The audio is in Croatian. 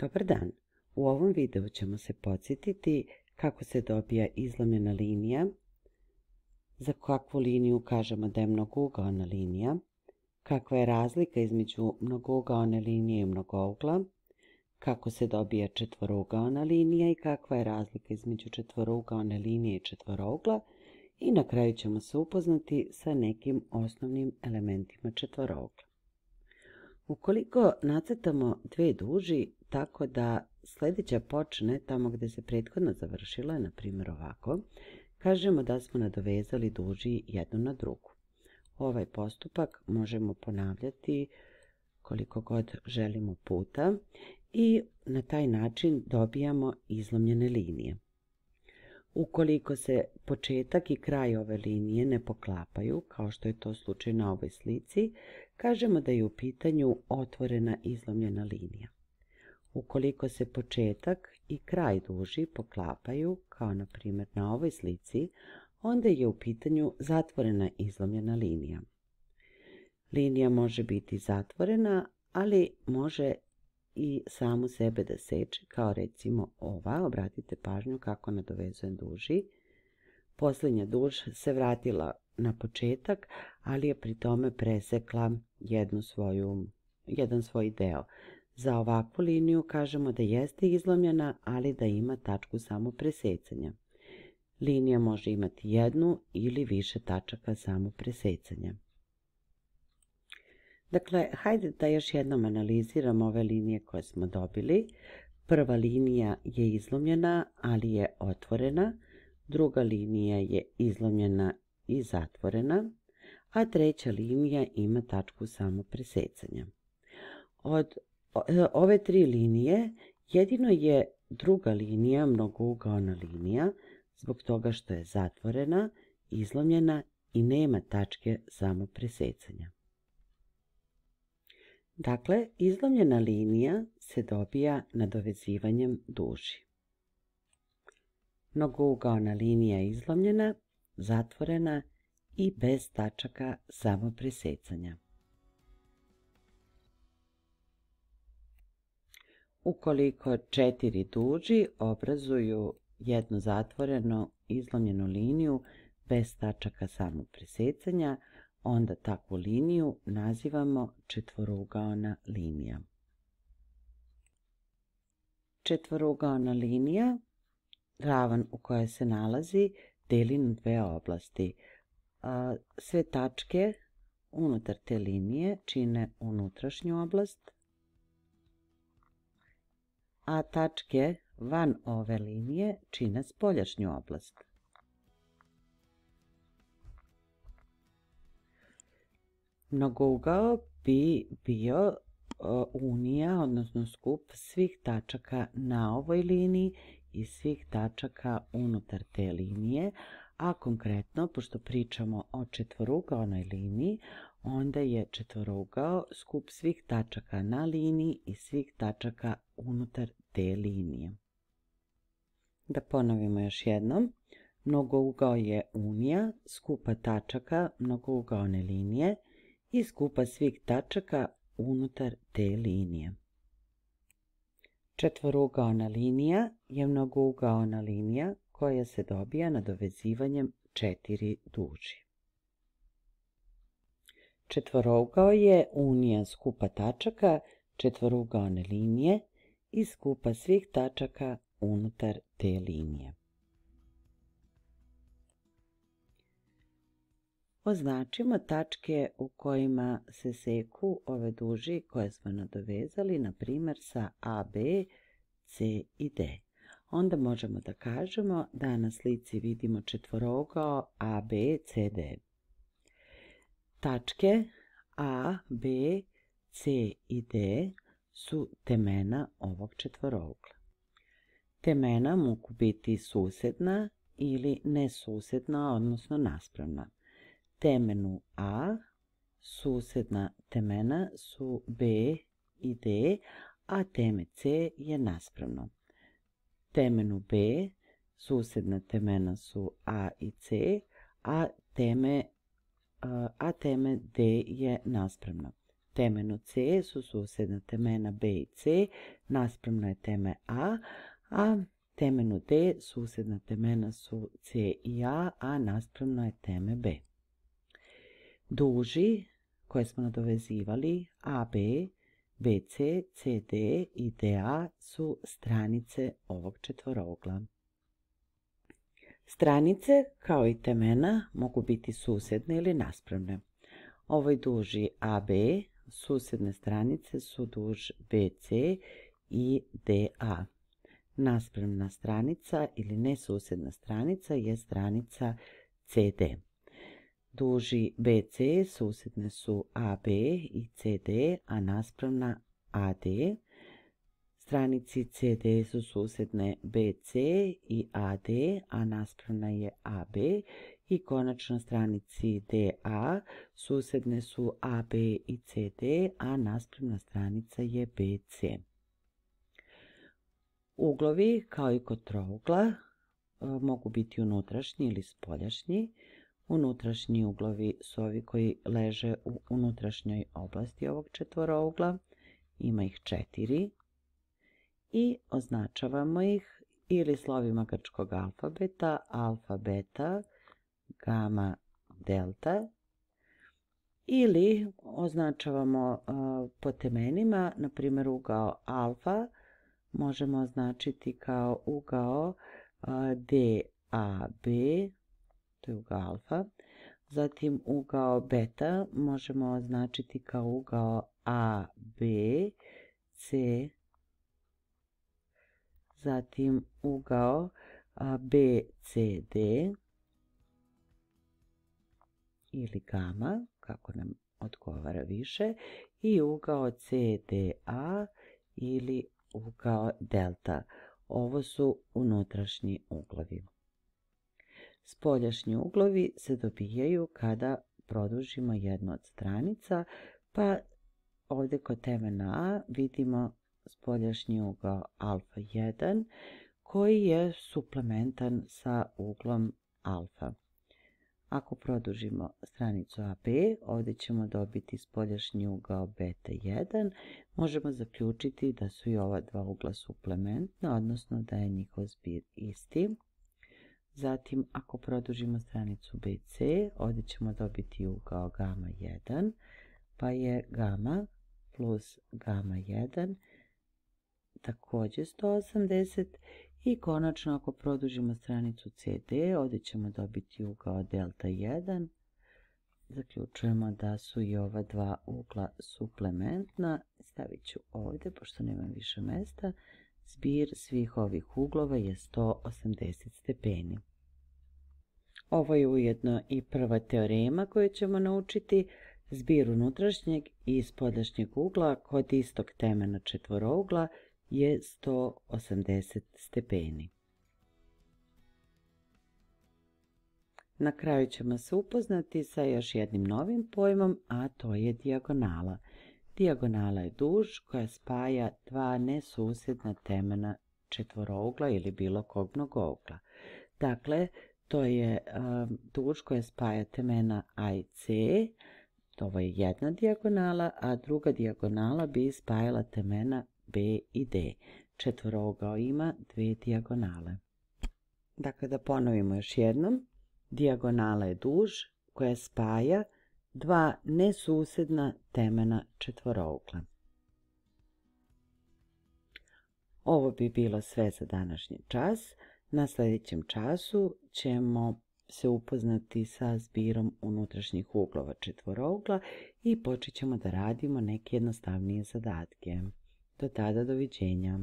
Dobar dan! U ovom videu ćemo se podsjetiti kako se dobija izlomljena linija, za kakvu liniju kažemo da je mnogougaona linija, kakva je razlika između mnogougaone linije i mnogougla, kako se dobija četvorougaona linija i kakva je razlika između četvorougaone linije i četvorougla i na kraju ćemo se upoznati sa nekim osnovnim elementima četvorougla. Ukoliko nacrtamo dve duži tako da sljedeća počne tamo gdje se prethodno završila, na primjer ovako, kažemo da smo nadovezali duži jednu na drugu. Ovaj postupak možemo ponavljati koliko god želimo puta i na taj način dobijamo izlomljene linije. Ukoliko se početak i kraj ove linije ne poklapaju, kao što je to slučaj na ovoj slici, kažemo da je u pitanju otvorena izlomljena linija. Ukoliko se početak i kraj duži poklapaju, kao na primjer na ovoj slici, onda je u pitanju zatvorena izlomljena linija. Linija može biti zatvorena, ali može i samu sebe da seče, kao recimo ova, obratite pažnju kako nadovezujem duži. Posljednja duž se vratila na početak, ali je pri tome presekla jednu svoju, jedan svoj deo. Za ovakvu liniju kažemo da jeste izlomljena, ali da ima tačku samo Linija može imati jednu ili više tačaka samo Dakle, hajde da još jednom analiziramo ove linije koje smo dobili. Prva linija je izlomljena, ali je otvorena. Druga linija je izlomljena i zatvorena, a treća linija ima tačku samo Od E, ove tri linije, jedino je druga linija mnogougaona linija zbog toga što je zatvorena, izlomljena i nema tačke samopresecanja. Dakle, izlomljena linija se dobija nadovezivanjem duži. Mnogougaona linija je izlomljena, zatvorena i bez tačaka samopresecanja. Ukoliko četiri duži obrazuju jednu zatvorenu izlomljenu liniju bez tačaka samog presjecanja onda takvu liniju nazivamo četvorugaona linija. Četvorugaona linija, ravan u kojoj se nalazi, deli na dve oblasti. Sve tačke unutar te linije čine unutrašnju oblast, a tačke van ove linije čine spoljašnju oblast. Mnogougao bi bio unija, odnosno skup svih tačaka na ovoj liniji i svih tačaka unutar te linije, a konkretno, pošto pričamo o četvorugaonoj liniji, onda je četvorugao skup svih tačaka na liniji i svih tačaka unutar te linije. Da ponovimo još jednom. Mnogougao je unija skupa tačaka mnogougaone linije i skupa svih tačaka unutar te linije. na linija je mnogougaona linija koja se dobija nadovezivanjem četiri duži. Četvorougao je unija skupa tačaka četvorougaone linije i skupa svih tačaka unutar te linije. Označimo tačke u kojima se seku ove duži koje smo nadovezali, na primjer sa A, B, C i D. Onda možemo da kažemo da na slici vidimo četvorougao A, B, C, D. Tačke A, B, C i D su temena ovog četvorougla. Temena mogu biti susjedna ili nesusedna, odnosno naspravna. Temenu A susedna temena su B i D, a teme C je naspravno. Temenu B susjedna temena su A i C, a teme a teme D je naspremna. Temeno C su susjedna temena B i C, naspremna je teme A, a temenu D susjedna temena su C i A, a naspremna je teme B. Duži koje smo nadovezivali AB, BC, CD i DA su stranice ovog četvorogla. Stranice, kao i temena, mogu biti susjedne ili naspravne. Ovoj duži AB, susjedne stranice su duž BC i DA. Naspravna stranica ili nesusjedna stranica je stranica CD. Duži BC susjedne su AB i CD, a naspravna AD stranici CD su susjedne BC i AD, a naspravna je AB i konačno stranici DA susjedne su AB i CD, a naspravna stranica je BC. Uglovi, kao i kod trougla, e, mogu biti unutrašnji ili spoljašnji. Unutrašnji uglovi su ovi koji leže u unutrašnjoj oblasti ovog četvorougla. Ima ih četiri i označavamo ih ili slovima grčkog alfabeta, alfa, beta, gama, delta ili označavamo po temenima, na primjer ugao alfa možemo označiti kao ugao DAB, to je ugao alfa, zatim ugao beta možemo označiti kao ugao AB, C, zatim ugao BCD ili gama, kako nam odgovara više, i ugao CDA ili ugao delta. Ovo su unutrašnji uglovi. Spoljašnji uglovi se dobijaju kada produžimo jednu od stranica, pa ovdje kod temena A vidimo spoljašnji ugao alfa 1 koji je suplementan sa uglom alfa. Ako produžimo stranicu AB, ovdje ćemo dobiti spoljašnji ugao beta 1. Možemo zaključiti da su i ova dva ugla suplementna, odnosno da je njihov zbir isti. Zatim, ako produžimo stranicu BC, ovdje ćemo dobiti ugao gama 1, pa je gama plus gama 1 također 180 i konačno ako produžimo stranicu CD ovdje ćemo dobiti ugao delta 1 zaključujemo da su i ova dva ugla suplementna stavit ću ovdje pošto nemam više mesta zbir svih ovih uglova je 180 stepeni ovo je ujedno i prva teorema koju ćemo naučiti zbir unutrašnjeg i spodašnjeg ugla kod istog temena četvorougla je 180 stepeni. Na kraju ćemo se upoznati sa još jednim novim pojmom, a to je dijagonala. Dijagonala je duž koja spaja dva nesusjedna temena četvorougla ili bilo kog mnogougla. Dakle, to je duž koja spaja temena A i C, ovo je jedna dijagonala, a druga dijagonala bi spajala temena B i D. Četvorogao ima dve dijagonale. Dakle, da ponovimo još jednom. Dijagonala je duž koja spaja dva nesusedna temena četvorougla. Ovo bi bilo sve za današnji čas. Na sljedećem času ćemo se upoznati sa zbirom unutrašnjih uglova četvorougla i počet ćemo da radimo neke jednostavnije zadatke. Do tada, doviđenja.